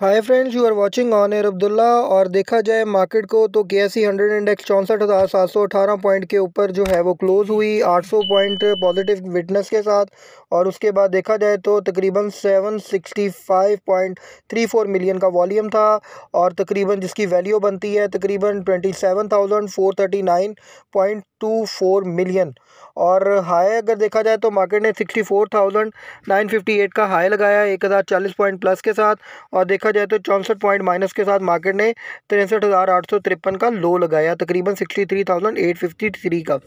hi friends you are watching on air Abdullah और देखा जाए मार्केट को तो के एस सी हंड्रेड इंडेक्स चौंसठ हज़ार सात सौ अठारह पॉइंट के ऊपर जो है वो क्लोज़ हुई आठ सौ पॉइंट पॉजिटिव विटनेस के साथ और उसके बाद देखा जाए तो तकरीबन seven sixty five point three four million का वॉल्यूम था और तकरीबन जिसकी वैल्यू बनती है तकरीबन twenty seven thousand four thirty nine point two four million और हाई अगर देखा जाए तो मार्केट ने sixty four thousand nine fifty eight का हाई लगाया एक हज़ार चालीस पॉइंट प्लस के साथ और देखा जाए तो चौंसठ पॉइंट माइनस के साथ मार्केट ने तिरसठ हज़ार आठ सौ तिरपन का लो लगाया तकरीबन sixty three thousand eight fifty three का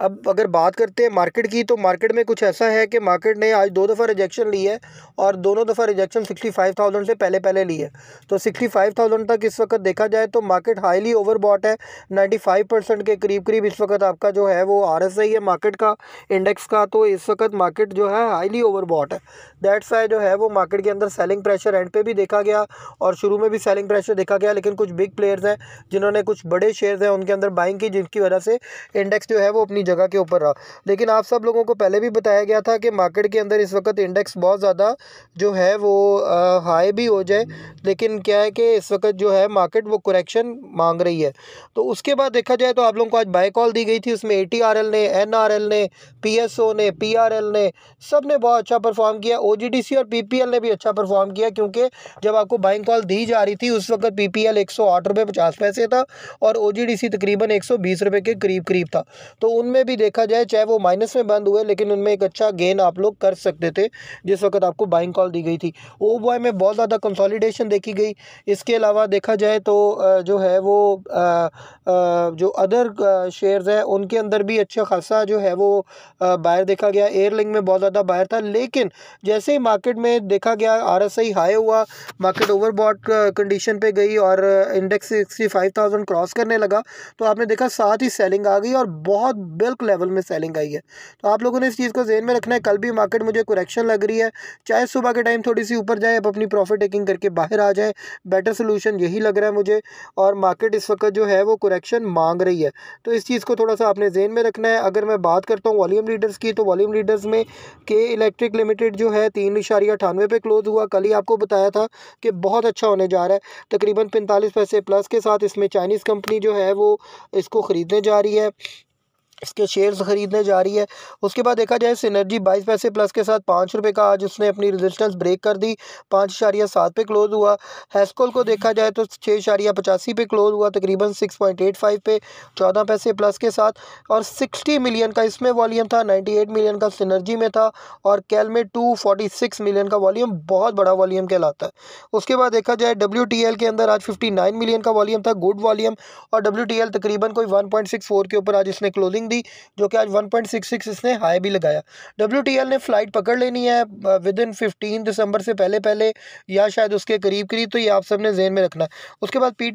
अब अगर बात करते हैं मार्केट की तो मार्केट में कुछ ऐसा है कि मार्केट ने आज दो दफ़ा रिजेक्शन ली है और दोनों दफ़ा रिजेक्शन सिक्सटी फाइव थाउजेंड से पहले पहले ली है तो सिक्सटी फाइव थाउजेंड तक इस वक्त देखा जाए तो मार्केट हाईली ओवरबॉट है नाइन्टी फाइव परसेंट के करीब करीब इस वक्त वक्त आपका जो है वो आर एस आई है मार्केट का इंडेक्स का तो इस वक्त मार्केट जो है हाईली ओवरबॉट है दैट्स आई जो है वो मार्केट के अंदर सेलिंग प्रेशर एंड पे भी देखा गया और शुरू में भी सेलिंग प्रेशर देखा गया लेकिन कुछ बिग प्लेयर्स हैं जिन्होंने कुछ बड़े शेयर हैं उनके अंदर बाइंग की जिनकी वजह से इंडेक्स जो है वो अपनी जगह के ऊपर रहा लेकिन आप सब लोगों को पहले भी बताया गया था कि मार्केट के अंदर इस वक्त इंडेक्स बहुत ज़्यादा जो है वो हाई भी हो जाए लेकिन क्या है कि इस वक्त जो है मार्केट वो करेक्शन मांग रही है तो उसके बाद देखा जाए तो आप लोगों को आज बाय कॉल दी गई गई थी उसमें ए ने एन ने पी ने पी ने सब ने बहुत अच्छा परफॉर्म किया ओ और पी ने भी अच्छा परफॉर्म किया क्योंकि जब आपको बाइंग कॉल दी जा रही थी उस वक्त पी पी एल एक सौ आठ रुपये पचास पैसे था और ओ जी डी सी तकरीबन एक सौ बीस रुपये के करीब करीब था तो उनमें भी देखा जाए चाहे वो माइनस में बंद हुए लेकिन उनमें एक अच्छा गेन आप लोग कर सकते थे जिस वक्त आपको बाइंग कॉल दी गई थी ओ बॉय में बहुत ज़्यादा कंसॉलीडेशन देखी गई इसके अलावा देखा जाए तो जो है वो जो अदर शेयर्स है है उनके अंदर भी अच्छा खासा जो है वो बायर देखा गया एयरलिंग में बहुत ज़्यादा बायर था लेकिन जैसे ही मार्केट में देखा गया आर हाई हुआ मार्केट ओवरबॉट कंडीशन पर गई और index sixty five thousand cross करने लगा तो आपने देखा साथ ही सेलिंग आ गई और बहुत बिल्क लेवल में सेलिंग आई है तो आप लोगों ने इस चीज़ को जेहन में रखना है कल भी मार्केट मुझे कुरेक्शन लग रही है चाहे सुबह के टाइम थोड़ी सी ऊपर जाए अब अपनी प्रॉफिट टेकिंग करके बाहर आ जाए बेटर सोल्यूशन यही लग रहा है मुझे और मार्केट इस वक्त जो है वो कुरेक्शन मांग रही है तो इस चीज़ को थोड़ा थोड़ा सा आपने जेन में रखना है अगर मैं बात करता हूँ वॉल्यूम लीडर्स की तो वॉल्यूम लीडर्स में के इलेक्ट्रिक लिमिटेड जो है तीन इशारिया अठानवे पे क्लोज हुआ कल ही आपको बताया था कि बहुत अच्छा होने जा रहा है तकरीबन पैंतालीस पैसे प्लस के साथ इसमें चाइनीज़ कंपनी जो है वो इसको ख़रीदने जा रही है इसके शेयर्स खरीदने जा रही है उसके बाद देखा जाए सिनर्जी बाईस पैसे प्लस के साथ पाँच रुपये का आज उसने अपनी रेजिस्टेंस ब्रेक कर दी पाँच इशारिया सात पे क्लोज हुआ हैस्कोल को देखा जाए तो छः इशारिया पचासी पे क्लोज हुआ तकरीबन सिक्स पॉइंट एट फाइव पे चौदह पैसे प्लस के साथ और सिक्सटी मिलियन का इसमें वॉलीम था नाइन्टी एट मिलियन का सिनर्जी में था और कैल में टू फोर्टी सिक्स मिलियन का वॉलीम बहुत बड़ा वॉलीम कहलाता है उसके बाद देखा जाए डब्ल्यू टी एल के अंदर आज फिफ्टी नाइन मिलियन का वॉलीम था गुड वॉलीम और डब्ल्यू टी एल तकरीबन कोई वन पॉइंट सिक्स फोर के ऊपर आज इसने क्लोजिंग दी जो कि आज 1.66 इसने हाई भी लगाया डब्ल्यू ने फ़्लाइट पकड़ लेनी है विद इन फिफ्टीन दिसंबर से पहले पहले या शायद उसके करीब करीब तो ये आप सब ने जहन में रखना उसके बाद पी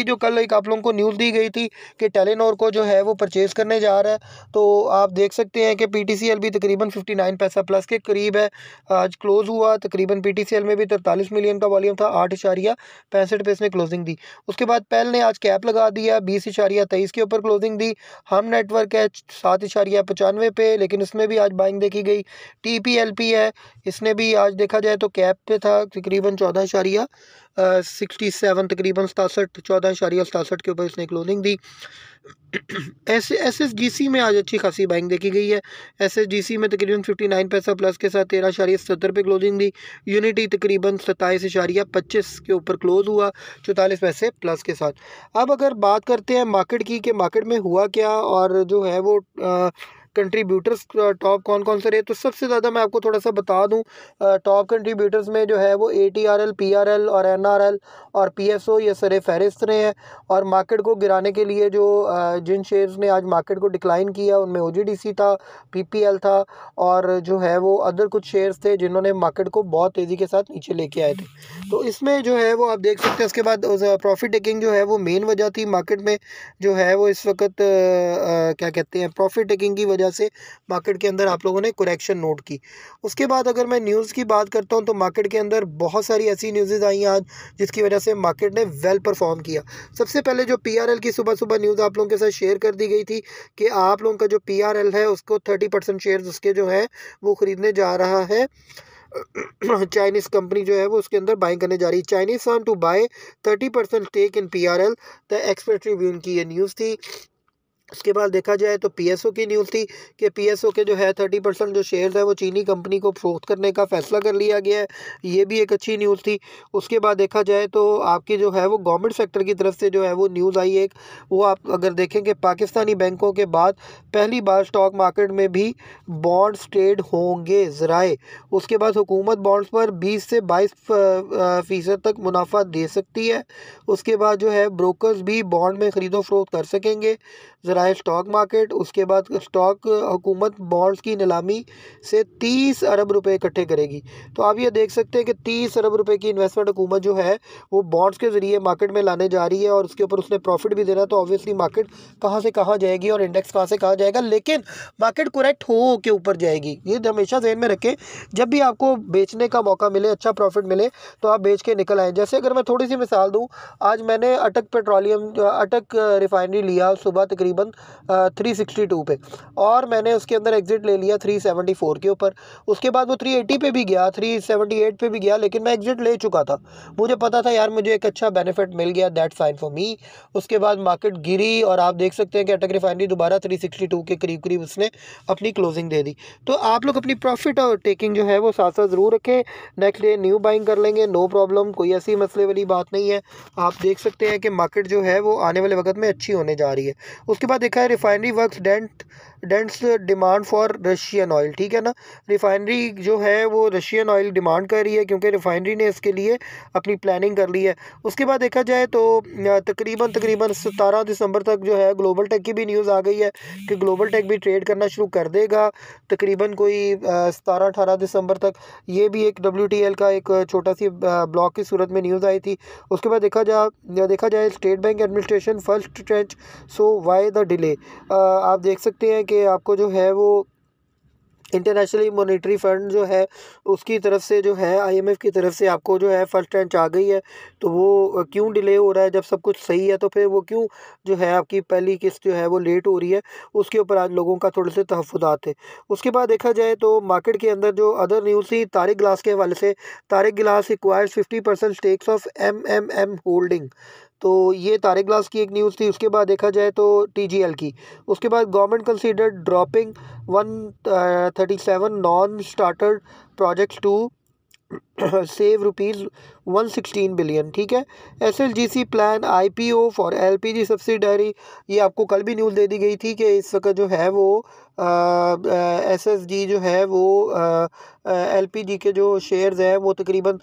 की जो कल एक आप लोगों को न्यूज़ दी गई थी कि टेलीनोर को जो है वो परचेज़ करने जा रहा है तो आप देख सकते हैं कि पी भी तकरीबन फिफ्टी पैसा प्लस के करीब है आज क्लोज़ हुआ तकरीबन पी में भी तरतालीस मिलियन का वॉल्यूम था आठ इशारिया पैंसठ पे इसने क्लोजिंग दी उसके बाद पहल ने आज कैप लगा दिया बीस इशारिया तेईस के ऊपर क्लोजिंग दी हम नेटवर्क है है सात इशारिया पचानवे पे लेकिन उसमें भी आज बाइंग देखी गई टी पी एल पी है इसने भी आज देखा जाए तो कैप पे था तकरीबन चौदह इशारिया सिक्सटी सेवन तकरीबन सतासठ चौदह इशारिया सतासठ के ऊपर इसने क्लोजिंग दी S S S G C में आज अच्छी खासी बाइंग देखी गई है एस एस जी सी में तकरीबन फिफ्टी नाइन पैसा प्लस के साथ तेरह इशारिया सत्तर पर क्लोजिंग दी यूनिटी तकरीबन सत्ताईस इशारिया पच्चीस के ऊपर क्लोज हुआ चौतालीस पैसे प्लस के साथ अब अगर बात करते हैं मार्केट की कि मार्केट में हुआ क्या और जो है वो आ, कंट्रीब्यूटर्स टॉप कौन कौन से रहे तो सबसे ज़्यादा मैं आपको थोड़ा सा बता दूँ टॉप कंट्रीब्यूटर्स में जो है वो A T R L P R L और एन आर एल और पी एस ओ ये सर फहरिस्त रहे हैं और मार्केट को गिराने के लिए जो uh, जिन शेयर्स ने आज मार्केट को डिक्लाइन किया उनमें ओ जी डी सी था पी पी एल था और जो है वो अदर कुछ शेयर्स थे जिन्होंने मार्केट को बहुत तेज़ी के साथ नीचे लेके आए थे तो इसमें जो है वो आप देख सकते हैं उसके बाद प्रॉफिट uh, टेकिंग जो है वो मेन वजह थी मार्केट में जो है वो इस वक्त uh, क्या कहते हैं प्रॉफिट टेकिंग की वजह वजह से मार्केट के अंदर आप लोगों ने कुरेक्शन नोट की उसके बाद अगर मैं न्यूज़ की बात करता हूँ तो मार्केट के अंदर बहुत सारी ऐसी न्यूज़ आई आज जिसकी वजह से मार्केट ने वेल परफॉर्म किया सबसे पहले जो पी की सुबह सुबह न्यूज़ आप लोगों के साथ शेयर कर दी गई थी कि आप लोगों का जो पी है उसको थर्टी शेयर उसके जो हैं वो ख़रीदने जा रहा है चाइनीज़ कंपनी जो है वो उसके अंदर बाइंग करने जा रही है Chinese firm to buy thirty percent stake in P R L the expert review की ये न्यूज़ थी उसके बाद देखा जाए तो पीएसओ की न्यूज़ थी कि पीएसओ के जो है थर्टी परसेंट जो शेयर्स है वो चीनी कंपनी को फरोख्त करने का फैसला कर लिया गया है ये भी एक अच्छी न्यूज़ थी उसके बाद देखा जाए तो आपकी जो है वो गवर्नमेंट सेक्टर की तरफ से जो है वो न्यूज़ आई एक वो आप अगर देखें कि पाकिस्तानी बैंकों के बाद पहली बार स्टॉक मार्केट में भी बॉन्ड्स ट्रेड होंगे ज़राए उसके बाद हुकूमत बॉन्ड्स पर बीस से बाईस फ़ीसद तक मुनाफा दे सकती है उसके बाद जो है ब्रोकर्स भी बॉन्ड में ख़रीदो फरोख्त कर सकेंगे ज़रा स्टॉक मार्केट उसके बाद स्टॉक हुकूमत बॉन्ड्स की नीलामी से तीस अरब रुपए इकट्ठे करेगी तो आप ये देख सकते हैं कि तीस अरब रुपए की इन्वेस्टमेंट हुकूमत जो है वो बॉन्ड्स के ज़रिए मार्केट में लाने जा रही है और उसके ऊपर उसने प्रॉफिट भी देना है तो ऑब्वियसली मार्केट कहाँ से कहाँ जाएगी और इंडेक्स कहाँ से कहाँ जाएगा लेकिन मार्केट कुरेक्ट हो के ऊपर जाएगी ये हमेशा जहन में रखें जब भी आपको बेचने का मौका मिले अच्छा प्रॉफिट मिले तो आप बेच के निकल आएँ जैसे अगर मैं थोड़ी सी मिसाल दूँ आज मैंने अटक पेट्रोलियम अटक रिफाइनरी लिया सुबह तकरीबन तकरीबन 362 पे और मैंने उसके अंदर एग्ज़िट ले लिया 374 के ऊपर उसके बाद वो 380 पे भी गया 378 पे भी गया लेकिन मैं एग्ज़िट ले चुका था मुझे पता था यार मुझे एक अच्छा बेनिफिट मिल गया दैट फाइन फॉर मी उसके बाद मार्केट गिरी और आप देख सकते हैं कि अटक रिफाइनरी दोबारा टू के करीब करीब उसने अपनी क्लोजिंग दे दी तो आप लोग अपनी प्रॉफिट और टेकिंग जो है वो साथ साथ ज़रूर रखें नेक्स्ट डे न्यू बाइंग कर लेंगे नो प्रॉब्लम कोई ऐसी मसले वाली बात नहीं है आप देख सकते हैं कि मार्केट जो है वो आने वाले वक्त में अच्छी होने जा रही है उसके उसके बाद देखा है refinery work dent dents demand for Russian oil ठीक है ना रिफाइनरी जो है वो रशियन ऑयल डिमांड कर रही है क्योंकि रिफाइनरी ने इसके लिए अपनी प्लानिंग कर ली है उसके बाद देखा जाए तो तकरीबन तकरीबन सतारह दिसंबर तक जो है ग्लोबल टेक की भी न्यूज़ आ गई है कि ग्लोबल टेक भी ट्रेड करना शुरू कर देगा तकरीबन कोई सतारह अठारह दिसंबर तक ये भी एक डब्ल्यू का एक छोटा सी ब्लॉक की सूरत में न्यूज़ आई थी उसके बाद देखा जा देखा जाए State Bank administration first tranche so why the delay आप देख सकते हैं कि आपको जो है वो इंटरनेशनली मॉनेटरी फ़ंड जो है उसकी तरफ से जो है आईएमएफ की तरफ से आपको जो है फ़र्स्ट ट्रेंच आ गई है तो वो क्यों डिले हो रहा है जब सब कुछ सही है तो फिर वो क्यों जो है आपकी पहली किस्त जो है वो लेट हो रही है उसके ऊपर आज लोगों का थोड़े से तहफात थे उसके बाद देखा जाए तो मार्केट के अंदर जो अदर न्यूज़ थी तारिक गिलास के हवाले से Tariq Glass acquires fifty percent stakes of M M M holding तो ये तारे ग्लास की एक न्यूज़ थी उसके बाद देखा जाए तो टी की उसके बाद government consider dropping one thirty seven non starter projects to save rupees one sixteen billion ठीक है S L G C plan I P O for L P G subsidiary ये आपको कल भी न्यूज़ दे दी गई थी कि इस वक्त जो है वो एस एस डी जो है वो एल पी जी के जो शेयर्स हैं वो तकरीबन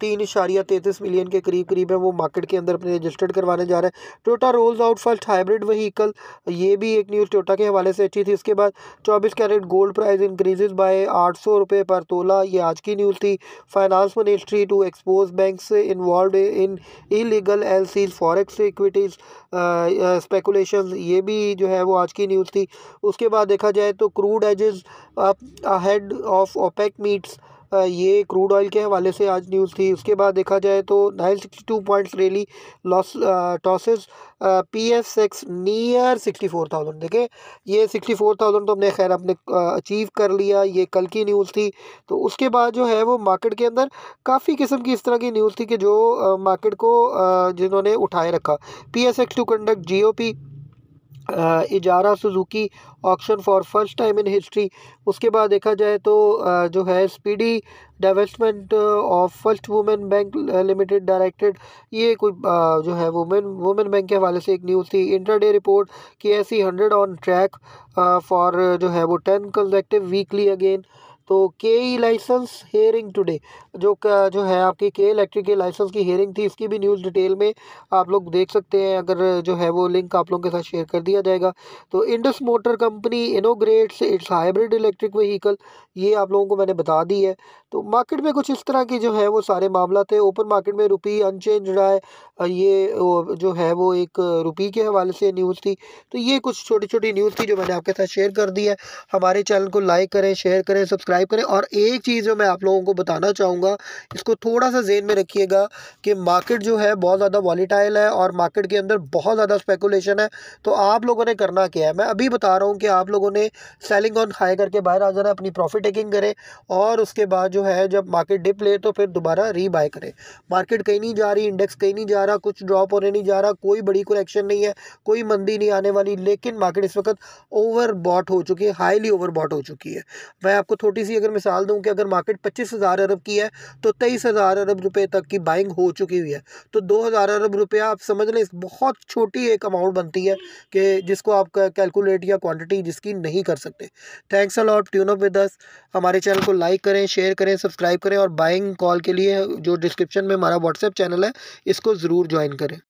तीन इशारिया तैंतीस मिलियन के करीब करीब है वो मार्केट के अंदर अपने रजिस्टर्ड करवाने जा रहे हैं Toyota rolls out first hybrid vehicle ये भी एक न्यूज़ टोटा के हवाले से अच्छी थी इसके बाद चौबीस carat gold price increases by आठ सौ रुपये पर तोला ये आज की न्यूज़ थी finance ministry to expose bank involve in illegal L Cs forex equities speculation ये भी जो है वो आज की न्यूज़ थी उसके बाद देखा देखा जाए तो crude edges ahead of OPEC meets ये क्रूड ऑयल के हवाले से आज न्यूज़ थी उसके बाद देखा जाए तो nine sixty two points rally loss tosses P S six near sixty four thousand देखें ये सिक्सटी फोर थाउजेंड तो हमने खैर अपने अचीव कर लिया ये कल की न्यूज़ थी तो उसके बाद जो है वो मार्केट के अंदर काफ़ी किस्म की इस तरह की न्यूज़ थी कि जो मार्केट को जिन्होंने उठाए रखा P S X to conduct G O P इजारा सुजुकी auction for first time in history उसके बाद देखा जाए तो जो है speedy development of first women bank limited directed ये कोई जो है वुमेन वुमेन बैंक के हवाले से एक न्यूज़ थी इंटरडे रिपोर्ट कि ऐसी हंड्रेड ऑन ट्रैक फॉर जो है वो टेन कंजेक्टिव वीकली अगेन तो के ई लाइसेंस हेयरिंग टुडे जो जो है आपकी के इलेक्ट्रिक के लाइसेंस की हेयरिंग थी इसकी भी न्यूज़ डिटेल में आप लोग देख सकते हैं अगर जो है वो लिंक आप लोगों के साथ शेयर कर दिया जाएगा तो Indus motor company inaugurates its hybrid electric vehicle ये आप लोगों को मैंने बता दी है तो मार्केट में कुछ इस तरह के जो है वो सारे मामला थे ओपन मार्केट में रुपी अनचेंज रहा है ये जो है वो एक रुपी के हवाले से न्यूज़ थी तो ये कुछ छोटी छोटी न्यूज़ थी जो मैंने आपके साथ शेयर कर दी है हमारे चैनल को लाइक करें शेयर करें सब्सक्राइब सब्सक्राइब करें और एक चीज़ जो मैं आप लोगों को बताना चाहूँगा इसको थोड़ा सा जेन में रखिएगा कि मार्केट जो है बहुत ज़्यादा वॉलीटाइल है और मार्केट के अंदर बहुत ज़्यादा स्पेकुलेशन है तो आप लोगों ने करना क्या है मैं अभी बता रहा हूँ कि आप लोगों ने सेलिंग ऑन हाई करके बाहर आ जाना अपनी प्रॉफिट टेकिंग करें और उसके बाद जो है जब मार्केट डिप ले तो फिर दोबारा रीबाई करें मार्केट कहीं नहीं जा रही इंडेक्स कहीं नहीं जा रहा कुछ ड्रॉप होने नहीं जा रहा कोई बड़ी करेक्शन नहीं है कोई मंदी नहीं आने वाली लेकिन मार्केट इस वक्त ओवर हो चुकी है हाईली ओवर हो चुकी है मैं आपको थोड़ी सी अगर मिसाल दूं कि अगर मार्केट पच्चीस हज़ार अरब की है तो तेईस हज़ार अरब रुपए तक की बाइंग हो चुकी हुई है तो दो हज़ार अरब रुपया आप समझ लें बहुत छोटी एक अमाउंट बनती है कि जिसको आप कैलकुलेट या क्वांटिटी जिसकी नहीं कर सकते thanks a lot tune up with this हमारे चैनल को लाइक करें शेयर करें सब्सक्राइब करें और बाइंग कॉल के लिए जो डिस्क्रिप्शन में हमारा व्हाट्सएप चैनल है इसको ज़रूर ज्वाइन करें